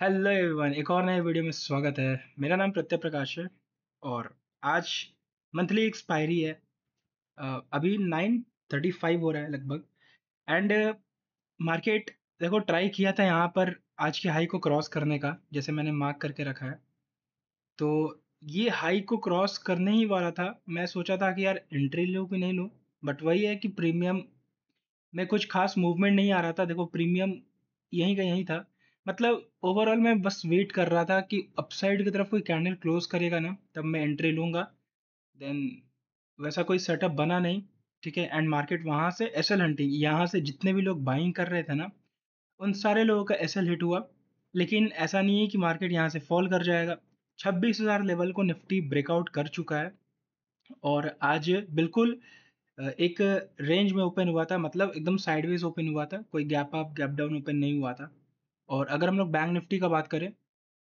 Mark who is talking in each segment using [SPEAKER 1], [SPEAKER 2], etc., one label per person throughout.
[SPEAKER 1] Hello everyone एक और नए वीडियो में स्वागत है मेरा नाम प्रत्यय प्रकाश है और आज मंथली एक्सपायरी है अभी नाइन थर्टी फाइव हो रहा है लगभग एंड मार्केट देखो ट्राई किया था यहाँ पर आज की हाई को क्रॉस करने का जैसे मैंने मार्क करके रखा है तो ये हाई को क्रॉस करने ही वाला था मैं सोचा था कि यार एंट्री लूँ कि नहीं लूँ बट वही है कि प्रीमियम में कुछ खास मूवमेंट नहीं आ रहा था देखो प्रीमियम यहीं का यहीं था मतलब ओवरऑल मैं बस वेट कर रहा था कि अपसाइड की तरफ कोई कैंडल क्लोज करेगा ना तब मैं एंट्री लूँगा देन वैसा कोई सेटअप बना नहीं ठीक है एंड मार्केट वहाँ से एस एल हंटिंग यहाँ से जितने भी लोग बाइंग कर रहे थे ना उन सारे लोगों का एस एल हिट हुआ लेकिन ऐसा नहीं है कि मार्केट यहाँ से फॉल कर जाएगा छब्बीस हज़ार लेवल को निफ्टी ब्रेकआउट कर चुका है और आज बिल्कुल एक रेंज में ओपन हुआ था मतलब एकदम साइडवेज ओपन हुआ था कोई gap up gap down open नहीं हुआ था और अगर हम लोग बैंक निफ्टी का बात करें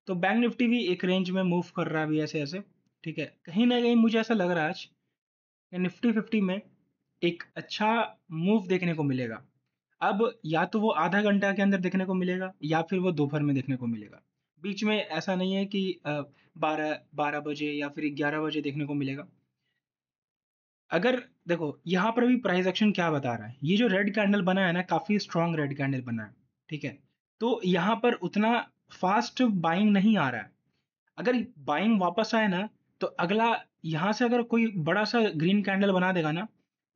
[SPEAKER 1] तो बैंक निफ्टी भी एक रेंज में मूव कर रहा है अभी ऐसे ऐसे ठीक है कहीं ना कहीं मुझे ऐसा लग रहा है आज कि निफ्टी फिफ्टी में एक अच्छा मूव देखने को मिलेगा अब या तो वो आधा घंटा के अंदर देखने को मिलेगा या फिर वो दोपहर में देखने को मिलेगा बीच में ऐसा नहीं है कि बारह बारह बजे या फिर ग्यारह बजे देखने को मिलेगा अगर देखो यहाँ पर भी प्राइस एक्शन क्या बता रहा है ये जो रेड कैंडल बना है ना काफ़ी स्ट्रांग रेड कैंडल बना है ठीक है तो यहाँ पर उतना फास्ट बाइंग नहीं आ रहा है अगर बाइंग वापस आए ना तो अगला यहाँ से अगर कोई बड़ा सा ग्रीन कैंडल बना देगा ना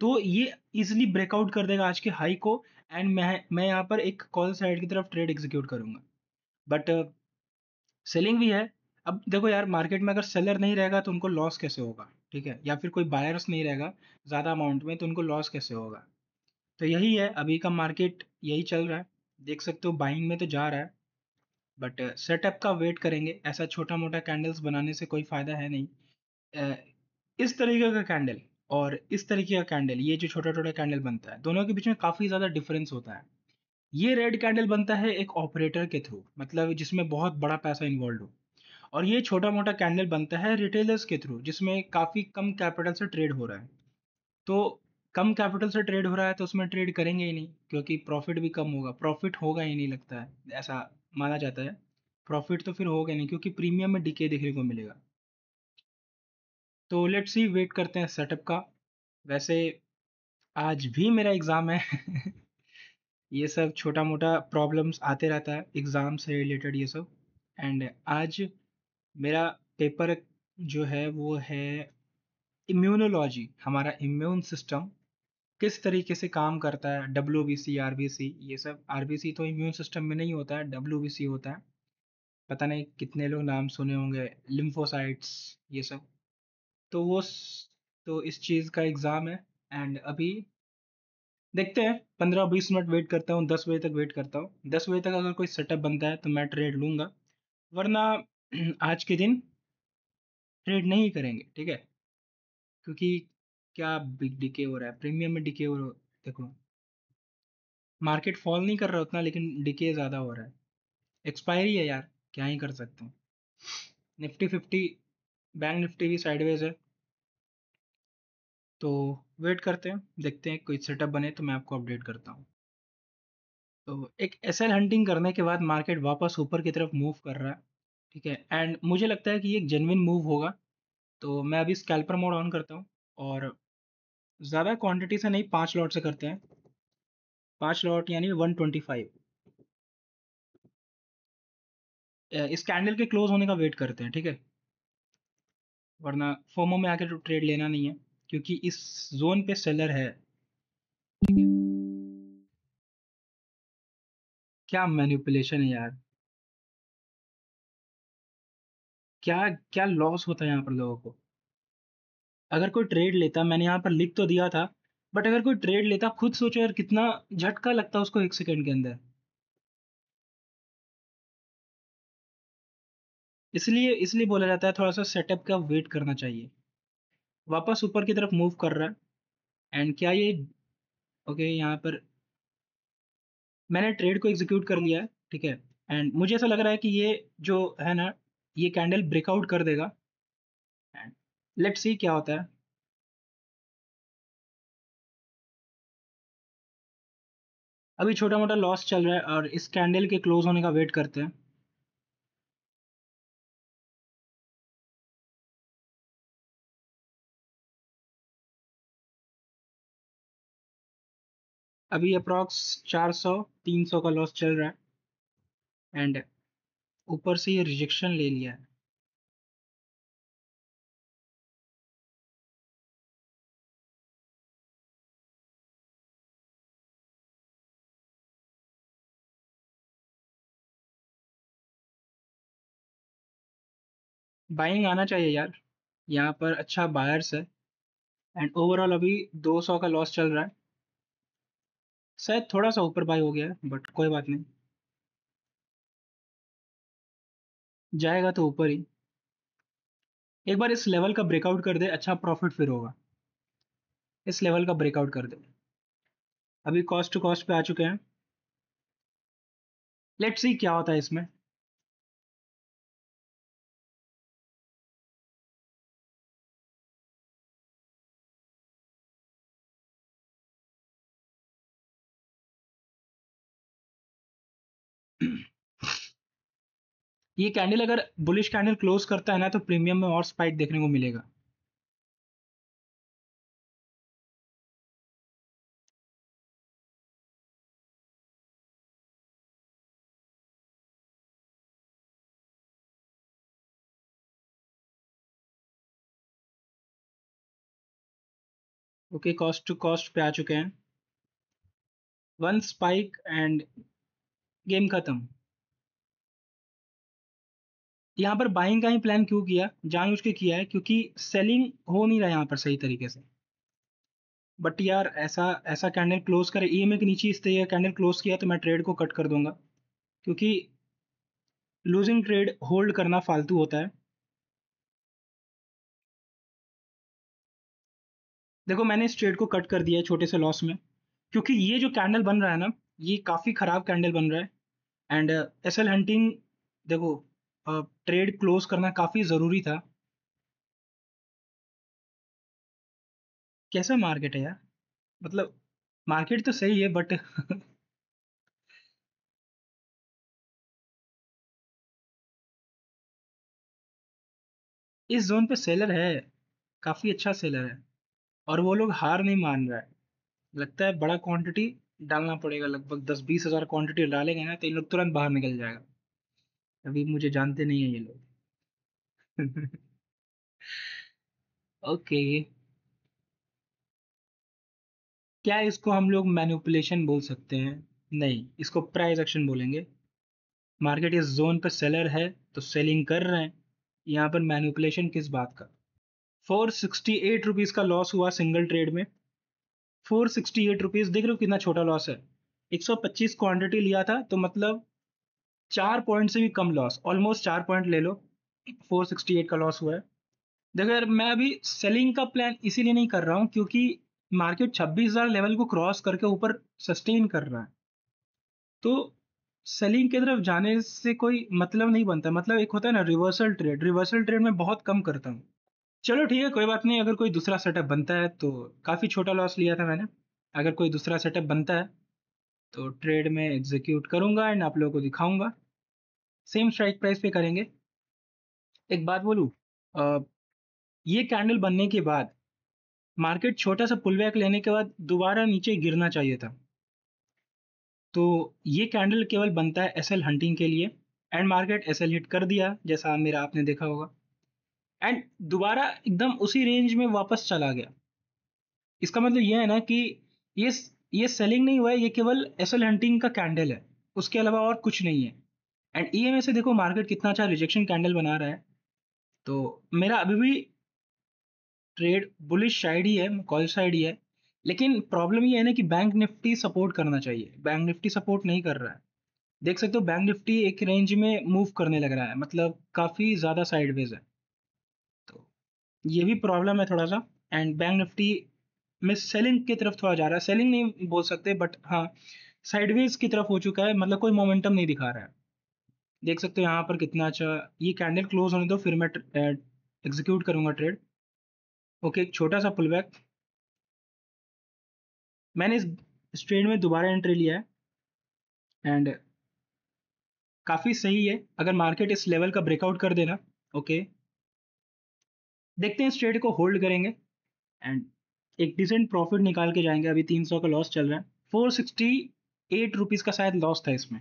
[SPEAKER 1] तो ये इजिली ब्रेकआउट कर देगा आज के हाई को एंड मैं मैं यहाँ पर एक कॉल साइड की तरफ ट्रेड एग्जीक्यूट करूँगा बट सेलिंग uh, भी है अब देखो यार मार्केट में अगर सेलर नहीं रहेगा तो उनको लॉस कैसे होगा ठीक है या फिर कोई बायर्स नहीं रहेगा ज़्यादा अमाउंट में तो उनको लॉस कैसे होगा तो यही है अभी का मार्केट यही चल रहा है देख सकते हो बाइंग में तो जा रहा है बट सेटअप uh, का वेट करेंगे ऐसा छोटा मोटा कैंडल्स बनाने से कोई फ़ायदा है नहीं इस तरीके का कैंडल और इस तरीके का कैंडल ये जो छोटा छोटा कैंडल बनता है दोनों के बीच में काफ़ी ज़्यादा डिफरेंस होता है ये रेड कैंडल बनता है एक ऑपरेटर के थ्रू मतलब जिसमें बहुत बड़ा पैसा इन्वॉल्व हो और ये छोटा मोटा कैंडल बनता है रिटेलर्स के थ्रू जिसमें काफ़ी कम कैपिटल से ट्रेड हो रहा है तो कम कैपिटल से ट्रेड हो रहा है तो उसमें ट्रेड करेंगे ही नहीं क्योंकि प्रॉफिट भी कम होगा प्रॉफिट होगा ही नहीं लगता है ऐसा माना जाता है प्रॉफिट तो फिर होगा नहीं क्योंकि प्रीमियम में डिके देखने को मिलेगा तो लेट्स सी वेट करते हैं सेटअप का वैसे आज भी मेरा एग्ज़ाम है ये सब छोटा मोटा प्रॉब्लम्स आते रहता है एग्ज़ाम से रिलेटेड ये सब एंड आज मेरा पेपर जो है वो है इम्यूनोलॉजी हमारा इम्यून सिस्टम किस तरीके से काम करता है W B C R B C ये सब आर बी सी तो इम्यून सिस्टम में नहीं होता है डब्ल्यू बी सी होता है पता नहीं कितने लोग नाम सुने होंगे लिम्फोसाइट्स ये सब तो वो तो इस चीज़ का एग्ज़ाम है एंड अभी देखते हैं पंद्रह बीस मिनट वेट करता हूँ दस बजे तक वेट करता हूँ दस बजे तक अगर कोई सेटअप बनता है तो मैं ट्रेड लूँगा वरना आज के दिन ट्रेड नहीं करेंगे ठीक है क्योंकि क्या बिग डिके हो रहा है प्रीमियम में डिके हो रहा देखो मार्केट फॉल नहीं कर रहा उतना लेकिन डिके ज़्यादा हो रहा है एक्सपायरी है यार क्या ही कर सकते हैं निफ्टी फिफ्टी बैंक निफ्टी भी साइडवेज है तो वेट करते हैं देखते हैं कोई सेटअप बने तो मैं आपको अपडेट करता हूँ तो एक एस हंटिंग करने के बाद मार्केट वापस ऊपर की तरफ मूव कर रहा है ठीक है एंड मुझे लगता है कि ये एक जेनविन मूव होगा तो मैं अभी स्कैल्पर मोड ऑन करता हूँ और ज़्यादा क्वांटिटी से नहीं पाँच लॉट से करते हैं पाँच लॉट यानी वन ट्वेंटी फाइव इस कैंडल के क्लोज होने का वेट करते हैं ठीक है वरना फोमो में आके ट्रेड तो लेना नहीं है क्योंकि इस जोन पे सेलर है ठीक है क्या मैनिपुलेशन है यार क्या क्या लॉस होता है यहाँ पर लोगों को अगर कोई ट्रेड लेता मैंने यहाँ पर लिख तो दिया था बट अगर कोई ट्रेड लेता खुद सोचो यार कितना झटका लगता उसको एक सेकेंड के अंदर इसलिए इसलिए बोला जाता है थोड़ा सा सेटअप का वेट करना चाहिए वापस ऊपर की तरफ मूव कर रहा है एंड क्या ये ओके यहाँ पर मैंने ट्रेड को एग्जीक्यूट कर लिया है ठीक है एंड मुझे ऐसा लग रहा है कि ये जो है ना ये कैंडल ब्रेकआउट कर देगा
[SPEAKER 2] लेट सी क्या होता है अभी छोटा मोटा लॉस चल रहा है और इस कैंडल के क्लोज होने का वेट करते हैं
[SPEAKER 1] अभी अप्रॉक्स 400 300 का लॉस चल रहा है एंड ऊपर से ये रिजेक्शन ले लिया है बाइंग आना चाहिए यार यहाँ पर अच्छा बायर्स है एंड ओवरऑल अभी 200 का लॉस चल रहा है शायद थोड़ा सा ऊपर बाई हो गया है बट कोई बात नहीं जाएगा तो ऊपर ही एक बार इस लेवल का ब्रेकआउट कर दे अच्छा प्रॉफिट फिर होगा इस लेवल का ब्रेकआउट कर दे अभी कॉस्ट टू कॉस्ट पे आ चुके हैं लेट्स सी क्या होता है इसमें
[SPEAKER 2] ये कैंडल अगर बुलिश कैंडल क्लोज करता है ना तो प्रीमियम में और स्पाइक देखने को मिलेगा ओके कॉस्ट टू कॉस्ट पे आ चुके हैं
[SPEAKER 1] वन स्पाइक एंड गेम खत्म यहाँ पर बाइंग का ही प्लान क्यों किया जान के किया है क्योंकि सेलिंग हो नहीं रहा यहाँ पर सही तरीके से बट यार ऐसा ऐसा कैंडल क्लोज करे ई e के नीचे इस तरह कैंडल क्लोज किया तो मैं ट्रेड को कट कर दूंगा क्योंकि लूजिंग ट्रेड होल्ड करना फालतू होता है देखो मैंने इस ट्रेड को कट कर दिया है छोटे से लॉस में क्योंकि ये जो कैंडल बन रहा है ना ये काफ़ी ख़राब कैंडल बन रहा है एंड एस एल हंटिंग देखो ट्रेड क्लोज करना काफ़ी ज़रूरी था
[SPEAKER 2] कैसा मार्केट है यार मतलब मार्केट तो सही है बट इस जोन पे सेलर है
[SPEAKER 1] काफ़ी अच्छा सेलर है और वो लोग हार नहीं मान रहा है लगता है बड़ा क्वांटिटी डालना पड़ेगा लगभग दस बीस हज़ार क्वांटिटी डालेंगे ना तो इन लोग तुरंत बाहर निकल जाएगा अभी मुझे जानते नहीं है ये लोग ओके क्या इसको हम लोग मैनिपुलेशन बोल सकते हैं नहीं इसको प्राइस एक्शन बोलेंगे मार्केट इस जोन पर सेलर है तो सेलिंग कर रहे हैं यहाँ पर मैनिपुलेशन किस बात का फोर सिक्सटी एट रुपीज़ का लॉस हुआ सिंगल ट्रेड में फोर सिक्सटी एट रुपीज़ देख रहे हो कितना छोटा लॉस है एक सौ पच्चीस क्वान्टिटी लिया था तो मतलब चार पॉइंट से भी कम लॉस ऑलमोस्ट चार पॉइंट ले लो 468 का लॉस हुआ है देखो यार मैं अभी सेलिंग का प्लान इसीलिए नहीं कर रहा हूँ क्योंकि मार्केट 26,000 लेवल को क्रॉस करके ऊपर सस्टेन कर रहा है तो सेलिंग की तरफ जाने से कोई मतलब नहीं बनता मतलब एक होता है ना रिवर्सल ट्रेड रिवर्सल ट्रेड में बहुत कम करता हूँ चलो ठीक है कोई बात नहीं अगर कोई दूसरा सेटअप बनता है तो काफ़ी छोटा लॉस लिया था मैंने अगर कोई दूसरा सेटअप बनता है तो ट्रेड में एग्जीक्यूट करूंगा एंड आप लोगों को दिखाऊंगा सेम स्ट्राइक प्राइस पे करेंगे एक बात बोलूँ ये कैंडल बनने के बाद मार्केट छोटा सा पुल बैक लेने के बाद दोबारा नीचे गिरना चाहिए था तो ये कैंडल केवल बनता है एसएल हंटिंग के लिए एंड मार्केट एसएल हिट कर दिया जैसा मेरा आपने देखा होगा एंड दोबारा एकदम उसी रेंज में वापस चला गया इसका मतलब यह है ना कि इस ये सेलिंग नहीं हुआ है ये केवल एस एल हंटिंग का कैंडल है उसके अलावा और कुछ नहीं है एंड ई एम से देखो मार्केट कितना अच्छा रिजेक्शन कैंडल बना रहा है तो मेरा अभी भी ट्रेड बुलिश साइड ही है कॉल साइड ही है लेकिन प्रॉब्लम ये है ना कि बैंक निफ्टी सपोर्ट करना चाहिए बैंक निफ्टी सपोर्ट नहीं कर रहा है देख सकते हो बैंक निफ्टी एक रेंज में मूव करने लग रहा है मतलब काफ़ी ज़्यादा साइडवेज है तो ये भी प्रॉब्लम है थोड़ा सा एंड बैंक निफ्टी मैं सेलिंग की तरफ थोड़ा जा रहा है सेलिंग नहीं बोल सकते बट हाँ साइडवेज की तरफ हो चुका है मतलब कोई मोमेंटम नहीं दिखा रहा है देख सकते हो यहाँ पर कितना अच्छा ये कैंडल क्लोज होने दो फिर मैं एग्जीक्यूट करूँगा ट्रेड ओके एक छोटा सा पुल बैक मैंने इस ट्रेड में दोबारा एंट्री लिया है एंड काफ़ी सही है अगर मार्केट इस लेवल का ब्रेकआउट कर देना ओके देखते हैं इस ट्रेड को होल्ड करेंगे एंड एक डिसेंट प्रॉफिट निकाल के जाएंगे अभी तीन सौ का लॉस चल रहा है फोर सिक्सटी एट रुपीज़ का शायद लॉस था इसमें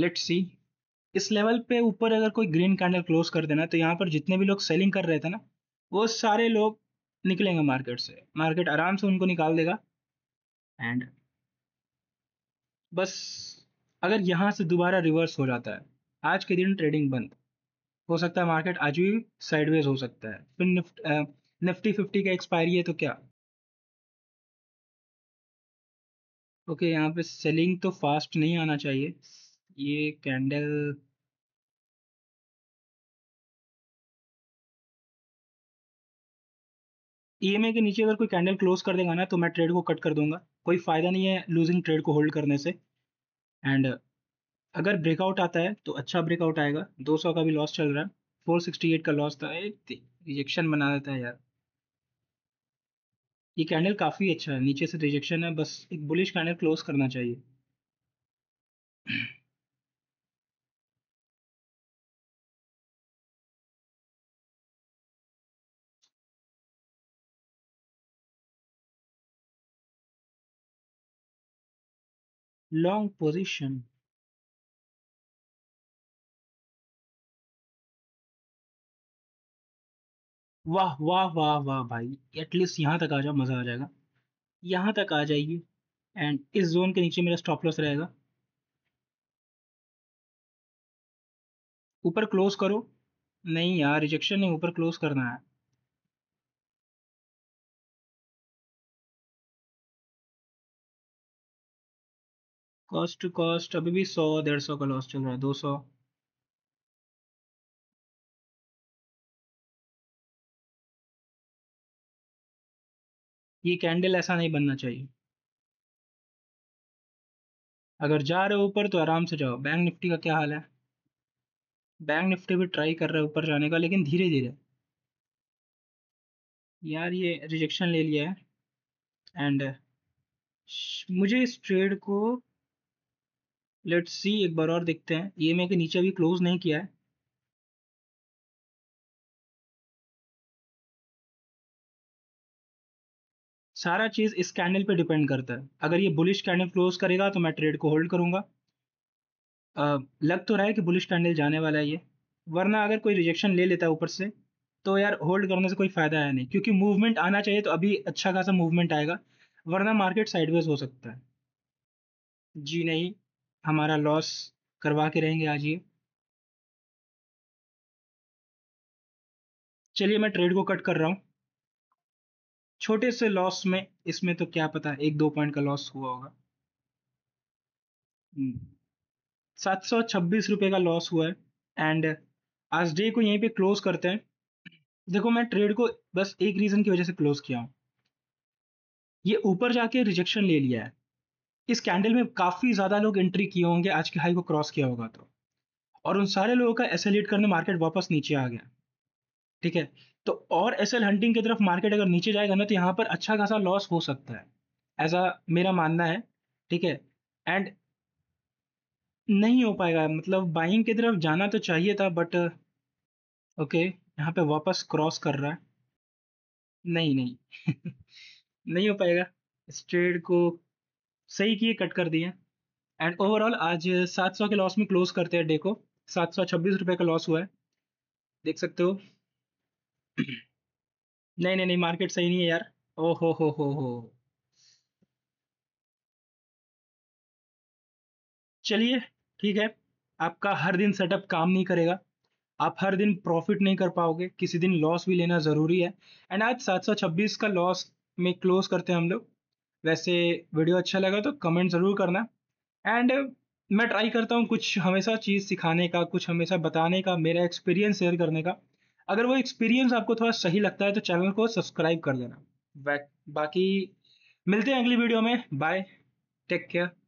[SPEAKER 1] लेट्स सी इस लेवल पे ऊपर अगर कोई ग्रीन कैंडल क्लोज कर देना तो यहाँ पर जितने भी लोग सेलिंग कर रहे थे ना वो सारे लोग निकलेंगे मार्केट से मार्केट आराम से उनको निकाल देगा एंड बस अगर यहाँ से दोबारा रिवर्स हो जाता है आज के दिन ट्रेडिंग बंद हो सकता है मार्केट आज भी साइडवेज हो सकता है फिर निफ्ट निफ्टी फिफ्टी का एक्सपायरी है तो क्या ओके okay, यहाँ पे सेलिंग तो
[SPEAKER 2] फास्ट नहीं आना चाहिए ये कैंडल ईएमए e के नीचे
[SPEAKER 1] अगर कोई कैंडल क्लोज कर देगा ना तो मैं ट्रेड को कट कर दूंगा कोई फायदा नहीं है लूजिंग ट्रेड को होल्ड करने से एंड अगर ब्रेकआउट आता है तो अच्छा ब्रेकआउट आएगा 200 का भी लॉस चल रहा है 468 का लॉस था रिजेक्शन बना देता है यार ये कैंडल काफ़ी अच्छा है नीचे से रिजेक्शन है बस एक बुलिश कैंडल क्लोज करना चाहिए
[SPEAKER 2] लॉन्ग पोजिशन
[SPEAKER 1] वाह वाह वाह वाह भाई एटलीस्ट यहाँ तक आ जाओ मज़ा आ जाएगा यहाँ तक आ जाइए एंड इस जोन के नीचे मेरा स्टॉप लॉस रहेगा ऊपर क्लोज करो
[SPEAKER 2] नहीं यार रिजेक्शन नहीं ऊपर क्लोज करना है कॉस्ट टू कॉस्ट अभी भी सौ डेढ़ सौ का लॉस चल रहा है दो सौ
[SPEAKER 1] ये कैंडल ऐसा नहीं बनना चाहिए अगर जा रहे हो ऊपर तो आराम से जाओ बैंक निफ्टी का क्या हाल है बैंक निफ्टी भी ट्राई कर रहा है ऊपर जाने का लेकिन धीरे धीरे यार ये रिजेक्शन ले लिया है एंड मुझे इस ट्रेड को लेट्स सी एक बार और देखते हैं ई के नीचे भी क्लोज नहीं किया है सारा चीज़ इस कैंडल पे डिपेंड करता है अगर ये बुलिश कैंडल क्लोज करेगा तो मैं ट्रेड को होल्ड करूंगा लग तो रहा है कि बुलिश कैंडल जाने वाला है ये वरना अगर कोई रिजेक्शन ले लेता है ऊपर से तो यार होल्ड करने से कोई फ़ायदा है नहीं क्योंकि मूवमेंट आना चाहिए तो अभी अच्छा खासा मूवमेंट आएगा वरना मार्केट साइडवेज हो सकता है जी नहीं हमारा लॉस करवा के रहेंगे आज ये चलिए मैं ट्रेड को कट कर रहा हूँ छोटे से लॉस में इसमें तो क्या पता एक दो पॉइंट का लॉस हुआ होगा हम्म। सात सौ छब्बीस रुपये का लॉस हुआ है एंड आज डे को यहीं पे क्लोज करते हैं देखो मैं ट्रेड को बस एक रीज़न की वजह से क्लोज किया हूँ ये ऊपर जाके रिजेक्शन ले लिया है इस कैंडल में काफ़ी ज़्यादा लोग एंट्री किए होंगे आज के हाई को क्रॉस किया होगा तो और उन सारे लोगों का एसेलेट करने मार्केट वापस नीचे आ गया ठीक है तो और एस एल हंटिंग की तरफ मार्केट अगर नीचे जाएगा ना तो यहाँ पर अच्छा खासा लॉस हो सकता है ऐसा मेरा मानना है ठीक है एंड नहीं हो पाएगा मतलब बाइंग की तरफ जाना तो चाहिए था बट ओके यहाँ पे वापस क्रॉस कर रहा है नहीं नहीं नहीं हो पाएगा इस को सही किए कट कर दिए एंड ओवरऑल आज 700 के लॉस में क्लोज करते हैं डे को सात सौ छब्बीस रुपये का लॉस हुआ है देख सकते हो नहीं नहीं नहीं मार्केट सही नहीं है यार ओ हो हो हो हो चलिए ठीक है आपका हर दिन सेटअप काम नहीं करेगा आप हर दिन प्रॉफिट नहीं कर पाओगे किसी दिन लॉस भी लेना ज़रूरी है एंड आज 726 का लॉस में क्लोज करते हैं हम लोग वैसे वीडियो अच्छा लगा तो कमेंट ज़रूर करना एंड मैं ट्राई करता हूँ कुछ हमेशा चीज़ सिखाने का कुछ हमेशा बताने का मेरा एक्सपीरियंस शेयर करने का अगर वो एक्सपीरियंस आपको थोड़ा सही लगता है तो चैनल को सब्सक्राइब कर देना बाकी मिलते हैं अगली वीडियो में बाय टेक केयर